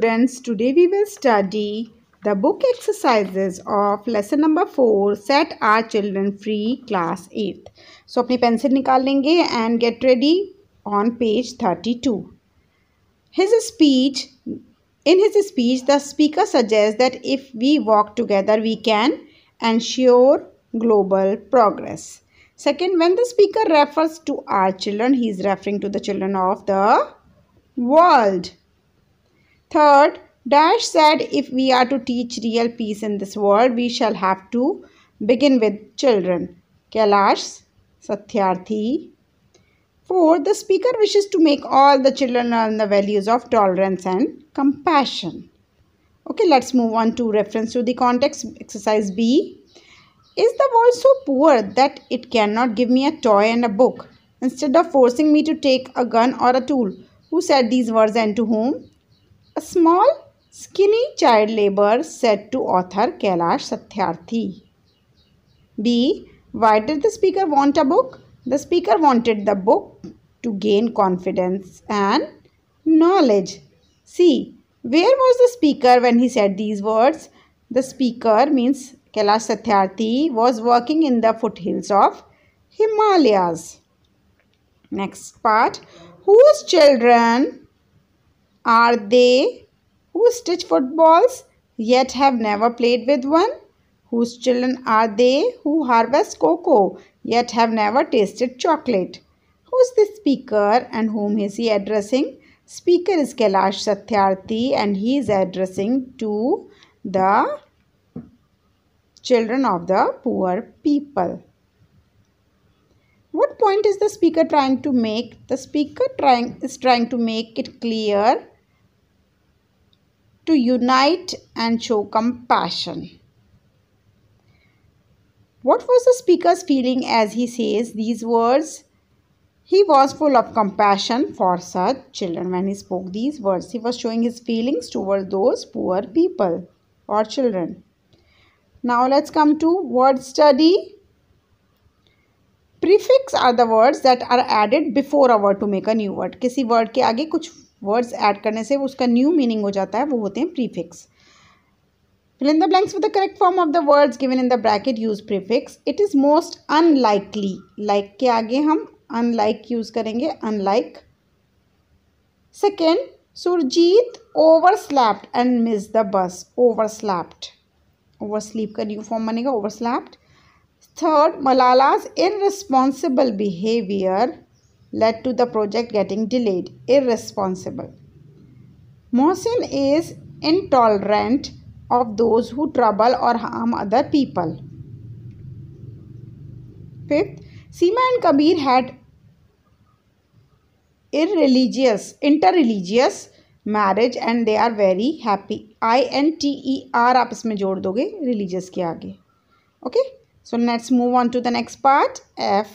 students, today we will study the book exercises of lesson number four. set our children free class eight. so, अपनी pencil निकाल लेंगे and get ready on page thirty-two. His speech. In his speech, the speaker suggests that if we walk together, we can ensure global progress. Second, when the speaker refers to our children, he is referring to the children of the world. Third, Dash said if we are to teach real peace in this world, we shall have to begin with children. Kailash Satyarthi. For the speaker wishes to make all the children learn the values of tolerance and compassion. Okay, let's move on to reference to the context. Exercise B. Is the world so poor that it cannot give me a toy and a book? Instead of forcing me to take a gun or a tool, who said these words and to whom? A small, skinny child laborer said to author Kailash Satyarthi. B. Why did the speaker want a book? The speaker wanted the book to gain confidence and knowledge. C. Where was the speaker when he said these words? The speaker means Kailash Satyarthi was working in the foothills of Himalayas. Next part. Whose children are they who stitch footballs yet have never played with one? Whose children are they who harvest cocoa yet have never tasted chocolate? Who's the speaker and whom is he addressing? Speaker is Kailash Satyarthi and he is addressing to the children of the poor people. What point is the speaker trying to make? The speaker trying is trying to make it clear to unite and show compassion. What was the speaker's feeling as he says these words? He was full of compassion for such children. When he spoke these words, he was showing his feelings toward those poor people or children. Now let's come to word study. Prefix are the words that are added before a word to make a new word. किसी word के आगे कुछ words add करने से उसका new meaning हो जाता है वो होते हैं prefix fill in the blanks with the correct form of the words given in the bracket use prefix it is most unlikely like के आगे हम अनलाइक यूज करेंगे unlike second Surjeet overslept and miss the bus overslept oversleep का new form बनेगा overslept third Malala's irresponsible behaviour led to the project getting delayed. Irresponsible. Mohsin is intolerant of those who trouble or harm other people. Fifth, Seema and Kabir had irreligious, interreligious marriage and they are very happy I N T E R आप इसमें जोड़ दोगे religious के आगे. Okay so let's move on to the next part F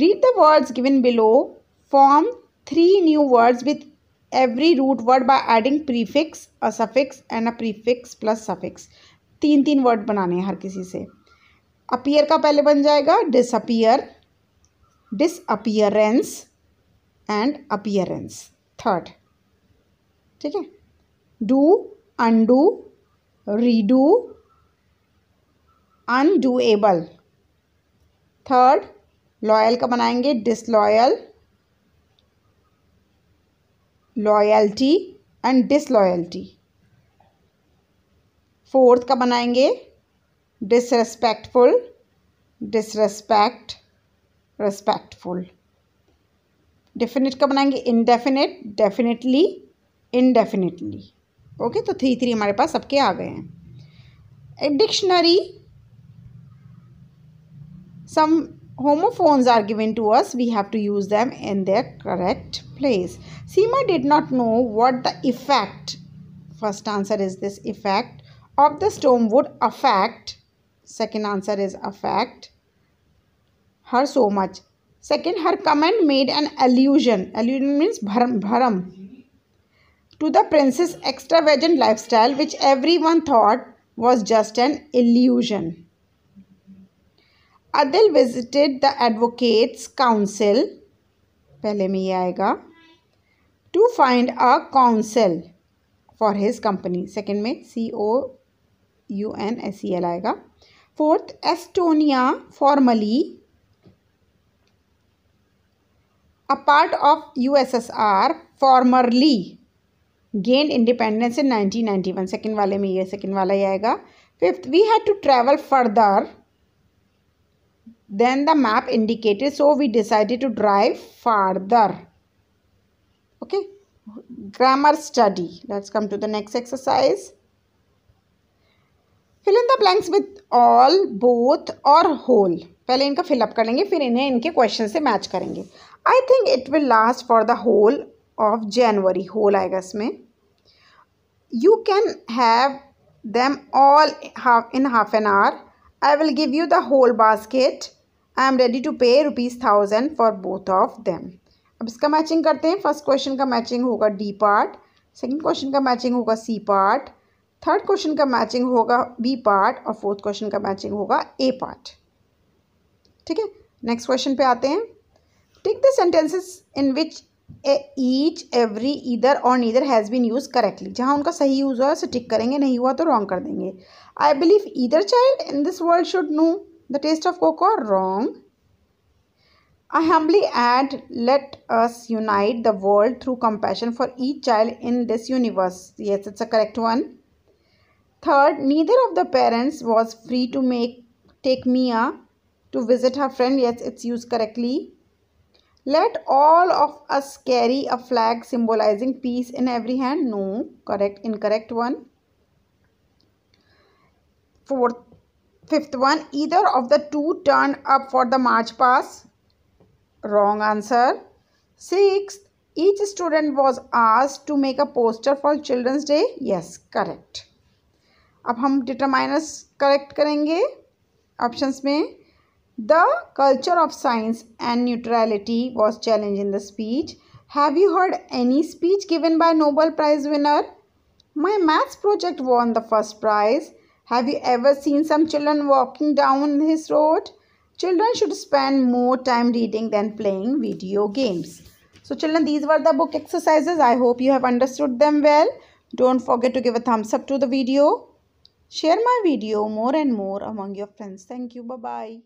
Read the words given below. Form three new words with every root word by adding prefix, a suffix and a prefix plus suffix. तीन तीन word बनाने हैं हर किसी से appear का पहले बन जाएगा disappear disappearance and appearance third ठीक है do undo redo undoable third loyal का बनाएंगे disloyal loyalty and disloyalty fourth का बनाएंगे डिसरेस्पेक्टफुल डिसरेस्पेक्ट रेस्पेक्टफुल डेफिनेट का बनाएंगे इनडेफिनेट डेफिनेटली इनडेफिनेटली ओके तो थ्री थ्री हमारे पास सबके आ गए हैं dictionary some homophones are given to us, we have to use them in their correct place. Seema did not know what the effect, first answer is this effect, of the storm would affect, second answer is affect, her so much. Second, her comment made an allusion. Allusion means bharam, bharam. To the prince's extravagant lifestyle, which everyone thought was just an illusion. Adil visited the advocates council पहले में ये आएगा to find a council for his company second में C O U N S E L आएगा fourth Estonia formally a part of U S S R formerly gain independence in nineteen ninety one second वाले में ये second वाला ही आएगा fifth we had to travel further than the map indicated so we decided to drive farther okay grammar study let's come to the next exercise fill in the blanks with all both और whole पहले इनका fill up कर लेंगे फिर इन्हें इनके question से match करेंगे I think it will last for the whole of January whole आएगा इसमें you can have them all half in half an hour I will give you the whole basket I am ready to pay rupees thousand for both of them अब इसका matching करते हैं first question का matching होगा D part second question का matching होगा C part third question का matching होगा बी पार्ट और फोर्थ क्वेश्चन का मैचिंग होगा ए पार्ट ठीक है नेक्स्ट क्वेश्चन पे आते हैं tick the sentences in which each every either और neither has been use correctly जहाँ उनका सही यूज़ हुआ उसे टिक करेंगे नहीं हुआ तो रॉन्ग कर देंगे I believe either child in this world should know the taste of cocoa are wrong. I humbly add, let us unite the world through compassion for each child in this universe. Yes, it's a correct one. Third, neither of the parents was free to make take Mia to visit her friend. Yes, it's used correctly. Let all of us carry a flag symbolizing peace in every hand. No, correct, incorrect one. Fourth, fifth one either of the two turned up for the march pass wrong answer sixth each student was asked to make a poster for children's day yes correct ab hum determiners correct karenge options mein the culture of science and neutrality was challenged in the speech have you heard any speech given by nobel prize winner my maths project won the first prize have you ever seen some children walking down this road? Children should spend more time reading than playing video games. So children, these were the book exercises. I hope you have understood them well. Don't forget to give a thumbs up to the video. Share my video more and more among your friends. Thank you. Bye-bye.